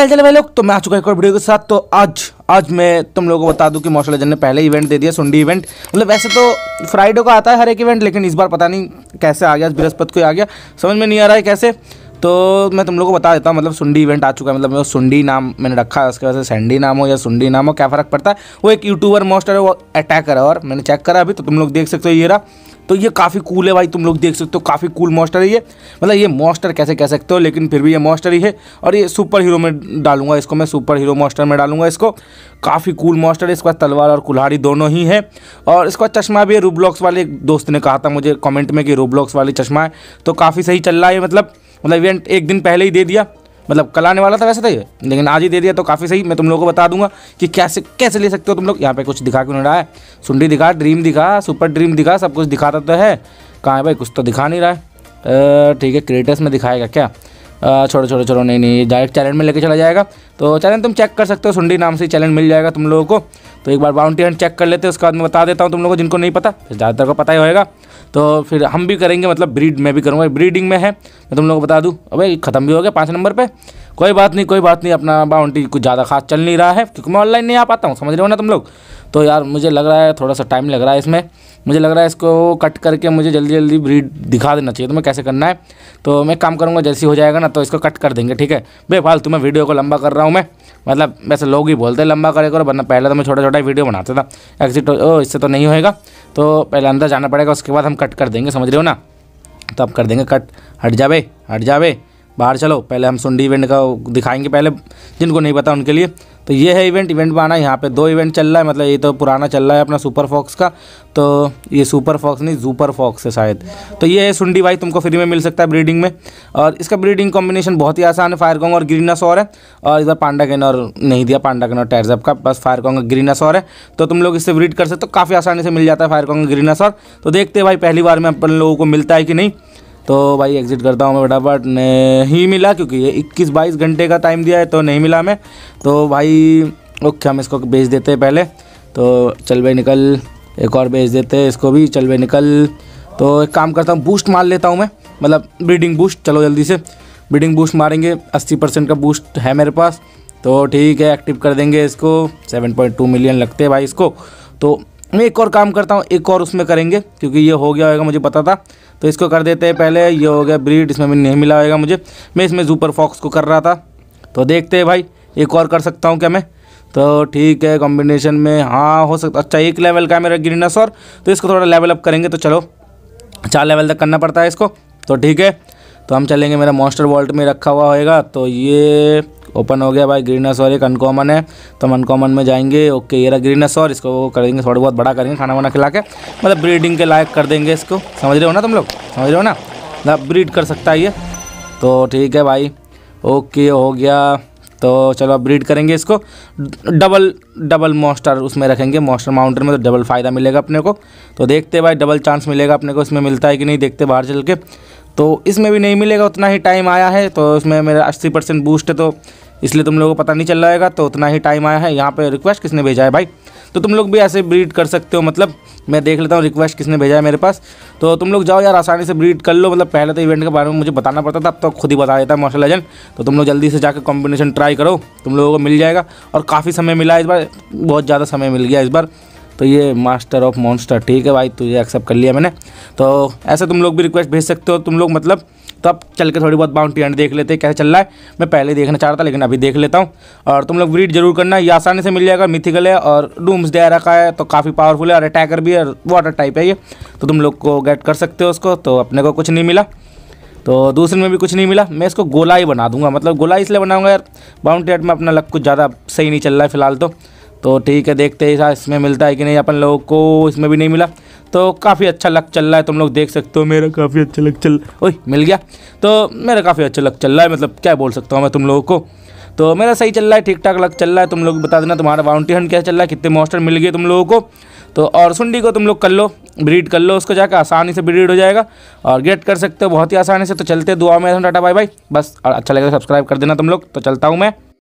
क्या चले भाई लोग तो मैं आ चुका एक और वीडियो के साथ तो आज आज मैं तुम लोगों को बता दूं कि मौसल ने पहले इवेंट दे दिया सुंडी इवेंट मतलब वैसे तो फ्राइडे को आता है हर एक इवेंट लेकिन इस बार पता नहीं कैसे आ गया बृहस्पति को आ गया समझ में नहीं आ रहा है कैसे तो मैं तुम लोगों को बता देता हूँ मतलब सुंडी इवेंट आ चुका है मतलब सुंडी नाम मैंने रखा है उसके वजह से सैंडी नाम हो या सुंडी नाम हो क्या फ़र्क पड़ता है वो एक यूट्यूबर मोस्टर है वो अटैकर है और मैंने चेक करा अभी तो तुम लोग देख सकते हो ये रहा तो ये काफ़ी कूल है भाई तुम लोग देख सकते हो काफ़ी कूल मॉस्टर है ये मतलब ये मॉस्टर कैसे कह सकते हो लेकिन फिर भी ये मॉस्टर ही है और ये सुपर हीरो में डालूंगा इसको मैं सुपर हीरो मॉस्टर में डालूंगा इसको काफ़ी कूल मॉस्टर है इसके बाद तलवार और कुल्हाड़ी दोनों ही है और इसके बाद चश्मा भी है रूबलॉक्स वाले दोस्त ने कहा था मुझे कॉमेंट में कि रूबलॉक्स वाले चश्मा है तो काफ़ी सही चल रहा है मतलब मतलब इवेंट एक दिन पहले ही दे दिया मतलब कल आने वाला था वैसे था तो ये लेकिन आज ही दे दिया तो काफ़ी सही मैं तुम लोगों को बता दूंगा कि कैसे कैसे ले सकते हो तुम लोग यहाँ पे कुछ दिखा क्यों नहीं रहा है सुंडी दिखा ड्रीम दिखा सुपर ड्रीम दिखा सब कुछ दिखाता तो है कहाँ है भाई कुछ तो दिखा नहीं रहा है ठीक है क्रिएटर्स में दिखाएगा क्या छोड़ो छोड़ो छोड़ो नहीं नहीं डायरेक्ट चैलेंज में लेके चला जाएगा तो चैलेंज तुम चेक कर सकते हो सुंडी नाम से चैलेंज मिल जाएगा तुम लोगों को तो एक बार बाउंटी हंड चेक कर लेते हैं उसके बाद मैं बता देता हूँ तुम लोगों को जिनको नहीं पता ज़्यादातर को पता ही होएगा तो फिर हम भी करेंगे मतलब ब्रीड मैं भी करूँगा ब्रीडिंग में है मैं तुम लोगों को बता दूँ अबे ख़त्म भी हो गया पाँच नंबर पर कोई बात नहीं कोई बात नहीं अपना बाउंड्री कुछ ज़्यादा खास चल नहीं रहा है क्योंकि मैं ऑनलाइन नहीं आ पाता हूँ समझ रहे हो ना तुम लोग तो यार मुझे लग रहा है थोड़ा सा टाइम लग रहा है इसमें मुझे लग रहा है इसको कट करके मुझे जल्दी जल्दी ब्रीड दिखा देना चाहिए तो मैं कैसे करना है तो मैं काम करूँगा जैसे हो जाएगा ना तो इसको कट कर देंगे ठीक है फाल तुम्हें वीडियो को लंबा कर रहा हूँ मैं मतलब वैसे लोग ही बोलते हैं लंबा करे करो वरना पहले तो मैं छोटा छोटा वीडियो बनाता था एग्जिट ओ इससे तो नहीं होएगा तो पहले अंदर जाना पड़ेगा उसके बाद हम कट कर देंगे समझ रहे हो ना तो आप कर देंगे कट हट जावे हट जावे बाहर चलो पहले हम सुंडी वेंड का दिखाएंगे पहले जिनको नहीं पता उनके लिए तो ये है इवेंट इवेंट में आना यहाँ पे दो इवेंट चल रहा है मतलब ये तो पुराना चल रहा है अपना सुपर फॉक्स का तो ये सुपर फॉक्स नहीं जूपर फॉक्स है शायद तो ये है सुंडी भाई तुमको फ्री में मिल सकता है ब्रीडिंग में और इसका ब्रीडिंग कॉम्बिनेशन बहुत ही आसान है फायर कॉन्ग और ग्रीनस और है और इधर पांडा पांडा और नहीं दिया पांडा कैनर टायर्सअप का बस फायर कॉन्ग ग्रीनस और है तो तुम लोग इससे ब्रीड कर सकते हो काफ़ी आसानी से मिल जाता है फायर कॉन्ग ग्रीनस और तो देखते हैं भाई पहली बार में अपन लोगों को मिलता है कि नहीं तो भाई एग्ज़िट करता हूँ मैं फटाफट नहीं मिला क्योंकि ये इक्कीस बाईस घंटे का टाइम दिया है तो नहीं मिला हमें तो भाई ओके हम इसको बेच देते हैं पहले तो चल भाई निकल एक और बेच देते हैं इसको भी चल भाई निकल तो एक काम करता हूँ बूस्ट मार लेता हूँ मैं मतलब ब्रीडिंग बूस्ट चलो जल्दी से ब्रीडिंग बूस्ट मारेंगे अस्सी परसेंट का बूस्ट है मेरे पास तो ठीक है एक्टिव कर देंगे इसको टू मिलियन लगते हैं भाई इसको तो मैं एक और काम करता हूँ एक और उसमें करेंगे क्योंकि ये हो गया होगा मुझे पता था तो इसको कर देते हैं पहले ये हो गया ब्रीड इसमें भी नहीं मिला होगा मुझे मैं इसमें सुपर फॉक्स को कर रहा था तो देखते हैं भाई एक और कर सकता हूँ क्या मैं तो ठीक है कॉम्बिनेशन में हाँ हो सकता अच्छा एक लेवल का है मेरा ग्रीनस और तो इसको थोड़ा लेवल अप करेंगे तो चलो चार लेवल तक करना पड़ता है इसको तो ठीक है तो हम चलेंगे मेरा मॉन्स्टर वॉल्ट में रखा हुआ होएगा तो ये ओपन हो गया भाई ग्रीनस और एक अनकॉमन है तो हम अनकॉमन में जाएंगे ओके ये रहा ग्रीनस और इसको वो कर देंगे थोड़ा बहुत बड़ा करेंगे खाना वाना खिला के मतलब ब्रीडिंग के लायक कर देंगे इसको समझ रहे हो ना तुम लोग समझ रहे हो ना मतलब ब्रीड कर सकता है ये तो ठीक है भाई ओके हो गया तो चलो अब ब्रीड करेंगे इसको डबल डबल मॉस्टर उसमें रखेंगे मॉस्टर माउंटेन में तो डबल फ़ायदा मिलेगा अपने को तो देखते भाई डबल चांस मिलेगा अपने को इसमें मिलता है कि नहीं देखते बाहर चल के तो इसमें भी नहीं मिलेगा उतना ही टाइम आया है तो इसमें मेरा अस्सी परसेंट बूस्ट है तो इसलिए तुम लोगों को पता नहीं चल रहेगा तो उतना ही टाइम आया है यहाँ पर रिक्वेस्ट किसने भेजा है भाई तो तुम लोग भी ऐसे ब्रीड कर सकते हो मतलब मैं देख लेता हूँ रिक्वेस्ट किसने भेजा है मेरे पास तो तुम लोग जाओ यार आसानी से ब्रीड कर लो मतलब पहले तो इवेंट के बारे में मुझे बताना पड़ता था अब तो खुद ही बता देता है मार्शल लेजेंड तो तुम लोग जल्दी से जाकर कॉम्बिनेशन ट्राई करो तुम लोगों को मिल जाएगा और काफ़ी समय मिला इस बार बहुत ज़्यादा समय मिल गया इस बार तो ये मास्टर ऑफ मॉन्स्टर ठीक है भाई तुझे तो एक्सेप्ट कर लिया मैंने तो ऐसे तुम लोग भी रिक्वेस्ट भेज सकते हो तुम लोग मतलब तो अब चल के थोड़ी बहुत बाउंड्री एंड देख लेते हैं कैसे चल रहा है मैं पहले देखना चाह रहा था लेकिन अभी देख लेता हूँ और तुम लोग रीड जरूर करना ये आसानी से मिल जाएगा मिथिकल है और डूम्स दे का है तो काफ़ी पावरफुल है और अटैकर भी है और वाटर टाइप है ये तो तुम लोग को गेट कर सकते हो उसको तो अपने को कुछ नहीं मिला तो दूसरे में भी कुछ नहीं मिला मैं इसको गोला ही बना दूंगा मतलब गोला इसलिए बनाऊंगा यार बाउंड्री एट में अपना लक कुछ ज़्यादा सही नहीं चल रहा है फिलहाल तो तो ठीक है देखते हैं इसमें मिलता है कि नहीं अपन लोगों को इसमें भी नहीं मिला तो काफ़ी अच्छा लक चल रहा है तुम लोग देख सकते हो मेरा काफ़ी अच्छा लक चल ओह मिल गया तो मेरा काफ़ी अच्छा लक चल रहा है मतलब क्या बोल सकता हूँ मैं तुम लोगों को तो मेरा सही चल रहा है ठीक ठाक लग चल रहा है तुम लोग बता देना तुम्हारा बाउंटी हंड क्या चल रहा है कितने मॉस्टर मिल गए तुम लोगों को तो और सुंडी को तुम लोग कर लो ब्रीड कर लो उसको जाकर आसानी से ब्रीड हो जाएगा और गेट कर सकते हो बहुत ही आसानी से तो चलते दुआ में डाटा बाय बाय बस और अच्छा लगेगा सब्सक्राइब तो कर देना तुम लोग तो चलता हूँ मैं